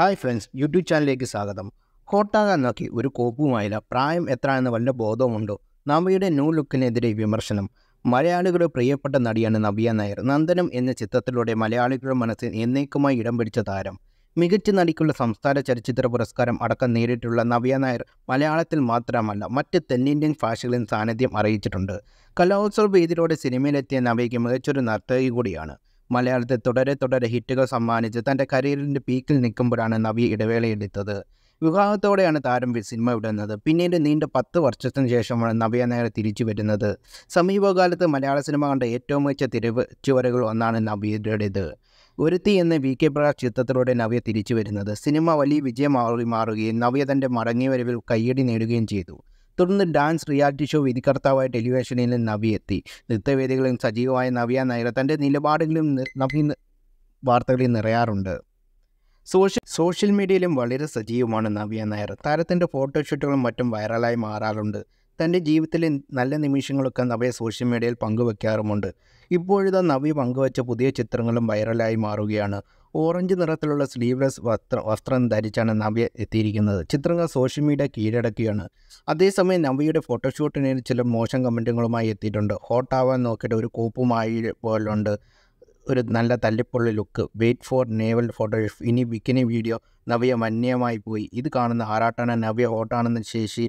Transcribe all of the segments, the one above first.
hi friends YouTube ചാനലിലേക്ക് സ്വാഗതം കോട്ടാകാൻ നോക്കി ഒരു കോപ്പുമായില്ല പ്രായം എത്ര എന്ന വല്ല ബോധവുമുണ്ടോ നവിയുടെ ന്യൂ ലുക്കിനെതിരെ വിമർശനം മലയാളികളുടെ പ്രിയപ്പെട്ട നടിയാണ് നവിയ നായർ നന്ദനം എന്ന ചിത്രത്തിലൂടെ മലയാളികളുടെ മനസ്സിൽ എന്നേക്കുമായി ഇടം പിടിച്ച താരം മികച്ച നടിക്കുള്ള സംസ്ഥാന ചലച്ചിത്ര പുരസ്കാരം അടക്കം നേരിട്ടുള്ള നവ്യ നായർ മലയാളത്തിൽ മാത്രമല്ല മറ്റ് തെന്നിന്ത്യൻ ഭാഷകളിൽ സാന്നിധ്യം അറിയിച്ചിട്ടുണ്ട് കലോത്സവ വേദിയിലൂടെ സിനിമയിലെത്തിയ നവ്യയ്ക്ക് മികച്ചൊരു നർത്തകി കൂടിയാണ് മലയാളത്തിൽ തുടരെ തുടരെ ഹിറ്റുകൾ സമ്മാനിച്ച് തൻ്റെ കരിയറിൻ്റെ പീക്കിൽ നിൽക്കുമ്പോഴാണ് നവി ഇടവേളയെടുത്തത് വിവാഹത്തോടെയാണ് താരം സിനിമ വിടുന്നത് പിന്നീട് നീണ്ട പത്ത് വർഷത്തിന് ശേഷമാണ് നവ്യ നായർ തിരിച്ചു വരുന്നത് സമീപകാലത്ത് മലയാള സിനിമ കണ്ട ഏറ്റവും മികച്ച ചുവരകൾ ഒന്നാണ് നവ്യയുടേത് ഒരുത്തി എന്ന വി കെ പ്രകാശ് ചിത്രത്തിലൂടെ നവ്യ തിരിച്ചു വരുന്നത് സിനിമ വലിയ വിജയമാറി മാറുകയും നവ്യ തൻ്റെ മടങ്ങിവരവിൽ കയ്യടി നേടുകയും ചെയ്തു തുടർന്ന് ഡാൻസ് റിയാലിറ്റി ഷോ വിധികർത്താവായ ടെലിവിഷനിൽ നവി എത്തി നൃത്തവേദികളിലും സജീവമായ നവിയ നായർ തൻ്റെ നിലപാടുകളിലും നവി വാർത്തകളിൽ നിറയാറുണ്ട് സോഷ്യൽ സോഷ്യൽ മീഡിയയിലും വളരെ സജീവമാണ് നവ്യ നായർ താരത്തിൻ്റെ ഫോട്ടോഷൂട്ടുകളും മറ്റും വൈറലായി മാറാറുണ്ട് തൻ്റെ ജീവിതത്തിലെ നല്ല നിമിഷങ്ങളൊക്കെ നവയെ സോഷ്യൽ മീഡിയയിൽ പങ്കുവെക്കാറുമുണ്ട് ഇപ്പോഴിതാ നവി പങ്കുവച്ച പുതിയ ചിത്രങ്ങളും വൈറലായി മാറുകയാണ് ഓറഞ്ച് നിറത്തിലുള്ള സ്ലീവ്ലെസ് വസ്ത്ര വസ്ത്രം ധരിച്ചാണ് നവ്യ എത്തിയിരിക്കുന്നത് ചിത്രങ്ങൾ സോഷ്യൽ മീഡിയ കീഴടക്കുകയാണ് അതേസമയം നവ്യയുടെ ഫോട്ടോഷൂട്ടിന് ചില മോശം കമൻറ്റുകളുമായി എത്തിയിട്ടുണ്ട് ഹോട്ടാവാൻ നോക്കിയിട്ട് ഒരു കൂപ്പുമായി പോലുണ്ട് ഒരു നല്ല തല്ലിപ്പുള്ള look wait for navel photograph ഇനി ബിക്കിനി വീഡിയോ നവ്യ വന്യമായി പോയി ഇത് കാണുന്ന ആറാട്ടാണ് നവ്യ ഹോട്ടാണെന്ന ശേഷി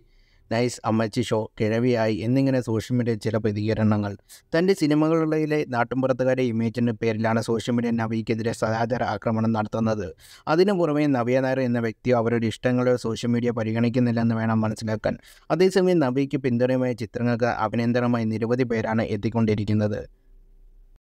നൈസ് അമ്മച്ചി ഷോ കിഴവിയായി എന്നിങ്ങനെ സോഷ്യൽ മീഡിയ ചില പ്രതികരണങ്ങൾ തൻ്റെ സിനിമകളിലെ നാട്ടിൻപുറത്തുകാരെ ഇമേജിൻ്റെ പേരിലാണ് സോഷ്യൽ മീഡിയ നവിക്കെതിരെ സദാചാര ആക്രമണം നടത്തുന്നത് അതിനു പുറമേ നവ്യ നായർ എന്ന വ്യക്തിയോ അവരുടെ ഇഷ്ടങ്ങളോ സോഷ്യൽ മീഡിയ പരിഗണിക്കുന്നില്ലെന്ന് വേണം മനസ്സിലാക്കാൻ അതേസമയം നവിക്ക് പിന്തുണയുമായ ചിത്രങ്ങൾക്ക് അഭിനന്ദനമായി നിരവധി പേരാണ് എത്തിക്കൊണ്ടിരിക്കുന്നത്